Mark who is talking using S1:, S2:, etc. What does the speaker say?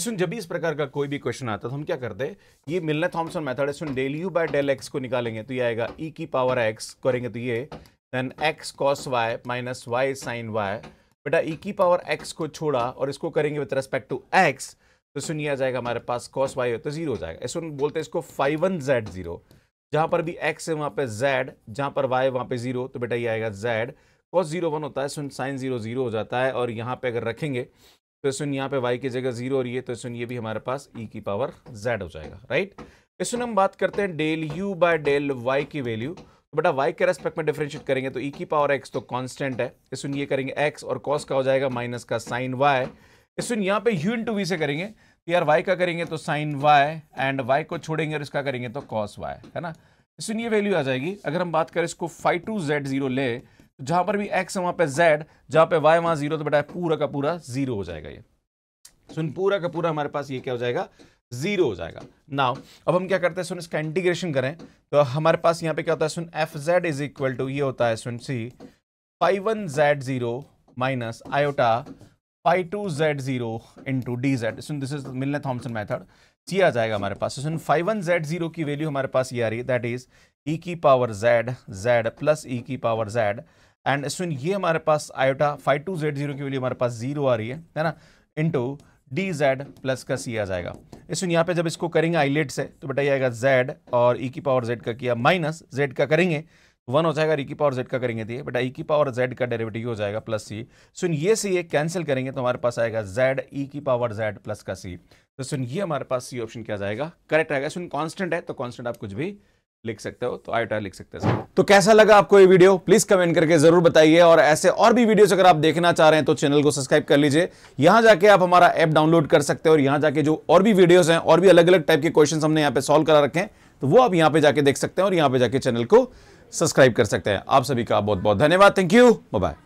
S1: सुन जब भी इस प्रकार का कोई भी क्वेश्चन आता तो हम क्या करते ये मिलने थॉम्सन मेथड सुन del u by del x को निकालेंगे तो ये आएगा ई e की पावर एक्स करेंगे तो ये then x cos y minus y sine y बेटा ई e की पावर एक्स को छोड़ा और इसको करेंगे विथ रेस्पेक्ट टू एक्स तो सुन ये आ जाएगा हमारे पास कॉस वाई हो तो जीरो हो जाएगा सुन बोलते हैं इसको फाइव वन जेड जीरो जहाँ पर भी एक्स है वहाँ पर जेड जहाँ पर वाई वहाँ पर जीरो तो बेटा ये आएगा जेड कॉस जीरो वन होता है सुन साइन जीरो जीरो हो जाता है और यहाँ पर अगर रखेंगे तो सुन यहाँ पे वाई की जगह जीरो और ये तो सुन ये भी हमारे पास ई e की पावर जेड हो जाएगा राइट इस तो हम बात करते हैं del u by del y की वैल्यू तो बेटा वाई के रेस्पेक्ट में डिफ्रेंशिएट करेंगे तो ई e की पावर एक्स तो कांस्टेंट है इस तो ये करेंगे एक्स और कॉस का हो जाएगा माइनस का साइन वाई क्वेश्चन यहाँ पे यू टू वी से करेंगे तो यार वाई का करेंगे तो साइन वाई एंड वाई को छोड़ेंगे और इसका करेंगे तो कॉस वाई है ना क्वेश्चन तो ये वैल्यू आ जाएगी अगर हम बात करें इसको फाइव टू जेड जीरो ले जहां पर भी एक्स है वहां पर जेड जहां पर वाई वहां जीरो तो बेटा पूरा का पूरा जीरो हो जाएगा ये सुन पूरा का पूरा हमारे पास ये क्या हो जाएगा जीरो हो जाएगा नाउ अब हम क्या करते हैं सुन इसका इंटीग्रेशन करें तो हमारे पास यहाँ पे क्या होता है सुन f z is equal to ये होता है सुन सी phi one z zero minus iota phi two z zero into d z सुन this is Milne Thomson method सी आ जाएगा हमारे पास तो सुन फाइव वन जेड जीरो की वैल्यू हमारे पास ये आ रही है दैट इज ई e की power z z plus e की पावर जेड एंड सुन ये हमारे पास iota phi two z zero की वैल्यू हमारे पास जीरो आ रही है है ना इंटू डी जेड प्लस का सी आ जाएगा सुन यहाँ पे जब इसको करेंगे आईलेट से तो बेटा ये आएगा जेड और ई e की पावर जेड का किया माइनस जेड का करेंगे वन तो हो जाएगा ई e की पावर जेड का करेंगे दिए बेटा ई की पावर जेड का डेरिवेटिव हो जाएगा प्लस सी सुन ये सी ये कैंसिल करेंगे तो हमारे पास आएगा जेड ई की पावर जेड प्लस का सी तो सुन ये हमारे पास सी ऑप्शन क्या जाएगा करेक्ट आएगा सुन कॉन्स्टेंट है तो कॉन्स्टेंट आप कुछ भी लिख सकते हो तो आयोटा लिख सकते हैं तो कैसा लगा आपको ये वीडियो प्लीज कमेंट करके जरूर बताइए और ऐसे और भी वीडियोस अगर आप देखना चाह रहे हैं तो चैनल को सब्सक्राइब कर लीजिए यहां जाके आप हमारा ऐप डाउनलोड कर सकते हो और यहां जाके जो और भी वीडियोस हैं और भी अलग अलग टाइप के क्वेश्चन हमने यहाँ पे सॉल्व करा रखे हैं तो वो आप यहाँ पे जाके देख सकते हैं और यहाँ पे जाके चैनल को सब्सक्राइब कर सकते हैं आप सभी का बहुत बहुत धन्यवाद थैंक यू बाय